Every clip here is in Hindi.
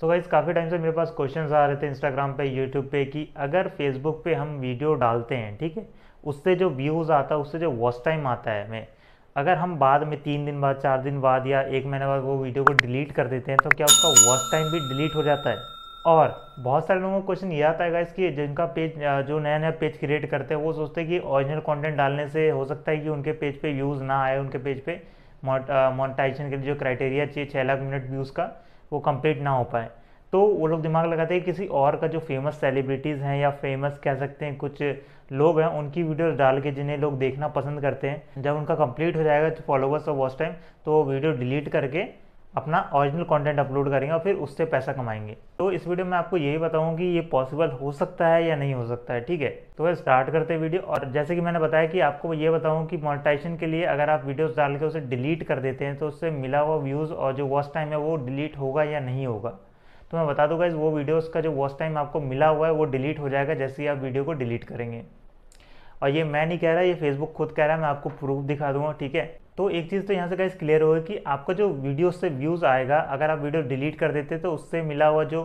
सो गाइज काफ़ी टाइम से मेरे पास क्वेश्चन आ रहे थे इंस्टाग्राम पे यूट्यूब पे कि अगर फेसबुक पे हम वीडियो डालते हैं ठीक है उससे जो व्यूज़ आता है उससे जो वॉच टाइम आता है हमें अगर हम बाद में तीन दिन बाद चार दिन बाद या एक महीने बाद वो वीडियो को डिलीट कर देते हैं तो क्या उसका वॉच टाइम भी डिलीट हो जाता है और बहुत सारे लोगों को क्वेश्चन ये आता है गाइस कि जिनका पेज जो नया नया पेज क्रिएट करते हैं वो सोचते हैं कि ओरिजिनल कंटेंट डालने से हो सकता है कि उनके पेज पे व्यूज़ ना आए उनके पेज पे मोनेटाइजेशन के लिए जो क्राइटेरिया चाहिए छः लाख मिनट व्यूज़ का वो कंप्लीट ना हो पाए तो वो लोग दिमाग लगाते हैं किसी और का जो फेमस सेलिब्रिटीज़ हैं या फेमस कह सकते हैं कुछ लोग हैं उनकी वीडियोस डाल के जिन्हें लोग देखना पसंद करते हैं जब उनका कंप्लीट हो जाएगा तो फॉलोवर्स ऑफ वॉस्ट टाइम तो वीडियो डिलीट करके अपना ओरिजिनल कंटेंट अपलोड करेंगे और फिर उससे पैसा कमाएंगे तो इस वीडियो में आपको यही बताऊं कि ये पॉसिबल हो सकता है या नहीं हो सकता है ठीक है तो वह स्टार्ट करते वीडियो और जैसे कि मैंने बताया कि आपको ये बताऊं कि मोनेटाइजेशन के लिए अगर आप वीडियोस डाल के उसे डिलीट कर देते हैं तो उससे मिला हुआ व्यूज़ और जो वॉच टाइम है वो डिलीट होगा या नहीं होगा तो मैं बता दूंगा इस वो वीडियोज़ का जो वॉच टाइम आपको मिला हुआ है वो डिलीट हो जाएगा जैसे ही आप वीडियो को डिलीट करेंगे और ये मैं नहीं कह रहा ये फेसबुक खुद कह रहा है मैं आपको प्रूफ दिखा दूंगा ठीक है तो एक चीज़ तो यहाँ से गाइस क्लियर होगी कि आपका जो वीडियो से व्यूज़ आएगा अगर आप वीडियो डिलीट कर देते तो उससे मिला हुआ जो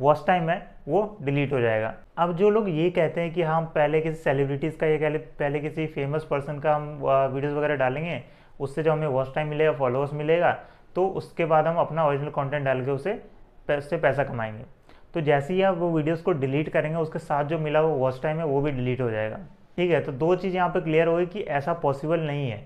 वॉच टाइम है वो डिलीट हो जाएगा अब जो लोग ये कहते हैं कि हाँ, हम पहले किसी सेलिब्रिटीज़ का या पहले किसी फेमस पर्सन का हम वीडियोस वगैरह डालेंगे उससे जो हमें वॉच टाइम मिलेगा फॉलोअर्स मिलेगा तो उसके बाद हम अपना ओरिजिनल कंटेंट डाल के उसे उससे पैसा कमाएंगे तो जैसे ही आप वो वीडियोस को डिलीट करेंगे उसके साथ जो मिला हुआ वॉच टाइम है वो भी डिलीट हो जाएगा ठीक है तो दो चीज़ यहाँ पे क्लियर गई कि ऐसा पॉसिबल नहीं है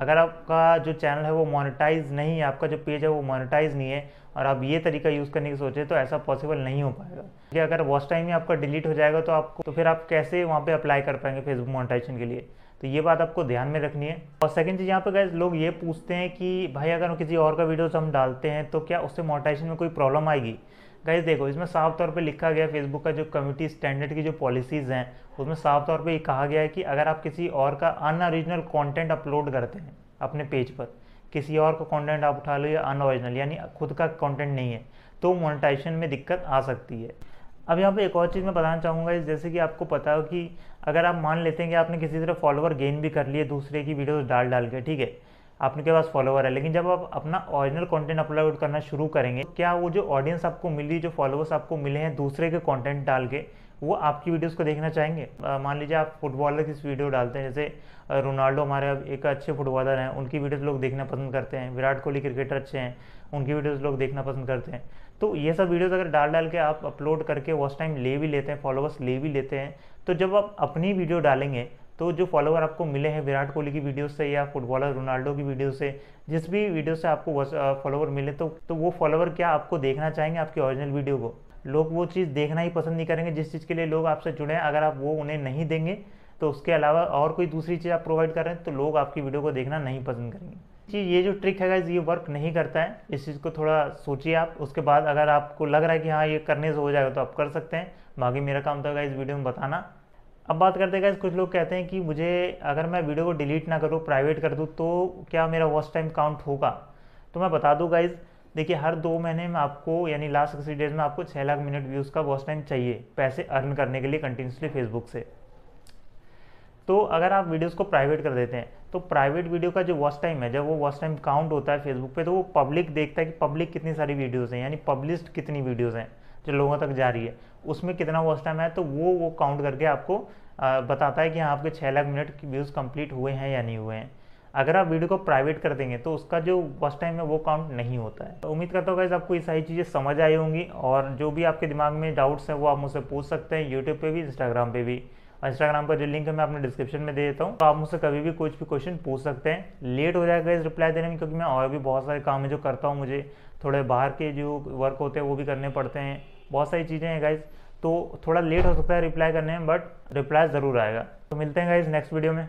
अगर आपका जो चैनल है वो मोनेटाइज नहीं है आपका जो पेज है वो मोनेटाइज नहीं है और आप ये तरीका यूज़ करने की सोचें तो ऐसा पॉसिबल नहीं हो पाएगा क्योंकि अगर वॉच टाइम ही आपका डिलीट हो जाएगा तो आपको तो फिर आप कैसे वहाँ पे अप्लाई कर पाएंगे फेसबुक मोनेटाइजेशन के लिए तो ये बात आपको ध्यान में रखनी है और सेकंड चीज़ यहाँ पे गैस लोग ये पूछते हैं कि भाई अगर किसी और का वीडियोज हम डालते हैं तो क्या उससे मोनेटाइजेशन में कोई प्रॉब्लम आएगी गाइज देखो इसमें साफ तौर पे लिखा गया फेसबुक का जो कम्युनिटी स्टैंडर्ड की जो पॉलिसीज़ हैं उसमें साफ तौर पे ये कहा गया है कि अगर आप किसी और का अनओरिजिनल कंटेंट अपलोड करते हैं अपने पेज पर किसी और का कंटेंट आप उठा लो या अनओरिजिनल यानी खुद का कंटेंट नहीं है तो मोनिटाइजेशन में दिक्कत आ सकती है अब यहाँ पर एक और चीज़ मैं बताना चाहूँगा जैसे कि आपको पता हो कि अगर आप मान लेते हैं कि आपने किसी तरह फॉलोअर गेन भी कर लिए दूसरे की वीडियोज डाल डाल के ठीक है आपके पास फॉलोवर है लेकिन जब आप अपना ओरिजिनल कंटेंट अपलोड करना शुरू करेंगे तो क्या वो जो ऑडियंस आपको मिली जो फॉलोअर्स आपको मिले हैं दूसरे के कंटेंट डाल के वो आपकी वीडियोस को देखना चाहेंगे मान लीजिए आप फुटबॉलर की वीडियो डालते हैं जैसे रोनाल्डो हमारे अब एक अच्छे फुटबॉलर हैं उनकी वीडियोस लोग देखना पसंद करते हैं विराट कोहली क्रिकेटर अच्छे हैं उनकी वीडियोस लोग देखना पसंद करते हैं तो ये सब वीडियोस अगर डाल डाल के आप अपलोड करके वॉच टाइम ले भी लेते हैं फॉलोअर्स ले भी लेते हैं तो जब आप अपनी वीडियो डालेंगे तो जो फॉलोवर आपको मिले हैं विराट कोहली की वीडियो से या फुटबॉलर रोनाल्डो की वीडियो से जिस भी वीडियो से आपको फॉलोवर मिले तो तो वो फॉलोवर क्या आपको देखना चाहेंगे आपकी ओरिजिनल वीडियो को लोग वो चीज़ देखना ही पसंद नहीं करेंगे जिस चीज़ के लिए लोग आपसे जुड़े हैं अगर आप वो उन्हें नहीं देंगे तो उसके अलावा और कोई दूसरी चीज़ आप प्रोवाइड कर रहे हैं तो लोग आपकी वीडियो को देखना नहीं पसंद करेंगे चीज़ ये जो ट्रिक है ये वर्क नहीं करता है इस चीज़ को थोड़ा सोचिए आप उसके बाद अगर आपको लग रहा है कि हाँ ये करने से हो जाएगा तो आप कर सकते हैं बाकी मेरा काम तो होगा इस वीडियो में बताना अब बात करते हैं कुछ लोग कहते हैं कि मुझे अगर मैं वीडियो को डिलीट ना करूँ प्राइवेट कर दूँ तो क्या मेरा वॉच टाइम काउंट होगा तो मैं बता दूँ गाइज़ देखिए हर दो महीने में आपको यानी लास्ट सिक्सटी डेज में आपको छः लाख मिनट व्यूज़ का वॉच टाइम चाहिए पैसे अर्न करने के लिए कंटिन्यूसली फेसबुक से तो अगर आप वीडियोस को प्राइवेट कर देते हैं तो प्राइवेट वीडियो का जो वॉच टाइम है जब वो वॉच टाइम काउंट होता है फेसबुक पे तो वो पब्लिक देखता है कि पब्लिक कितनी सारी वीडियोज़ हैं यानी पब्लिश कितनी वीडियोज़ हैं जो लोगों तक जा रही है उसमें कितना वॉच टाइम है तो वो वो काउंट करके आपको बताता है कि आपके छः लाख मिनट की व्यूज़ कंप्लीट हुए हैं या नहीं हुए हैं अगर आप वीडियो को प्राइवेट कर देंगे तो उसका जो वॉच टाइम है वो काउंट नहीं होता है तो उम्मीद करता हूँ गैस आपको ये सारी चीज़ें समझ आई होंगी और जो भी आपके दिमाग में डाउट्स हैं वो आप मुझसे पूछ सकते हैं यूट्यूब पे भी इंस्टाग्राम पे भी और इंस्टाग्राम पर जो लिंक है मैं अपने डिस्क्रिप्शन में दे देता हूँ तो आप मुझसे कभी भी कुछ भी क्वेश्चन पूछ सकते हैं लेट हो जाएगा इस रिप्लाई देने में क्योंकि मैं और भी बहुत सारे काम है जो करता हूँ मुझे थोड़े बाहर के जो वर्क होते हैं वो भी करने पड़ते हैं बहुत सारी चीज़ें हैं गाइज तो थोड़ा लेट हो सकता है रिप्लाई करने में बट रिप्लाई ज़रूर आएगा तो मिलते हैं गाइज नेक्स्ट वीडियो में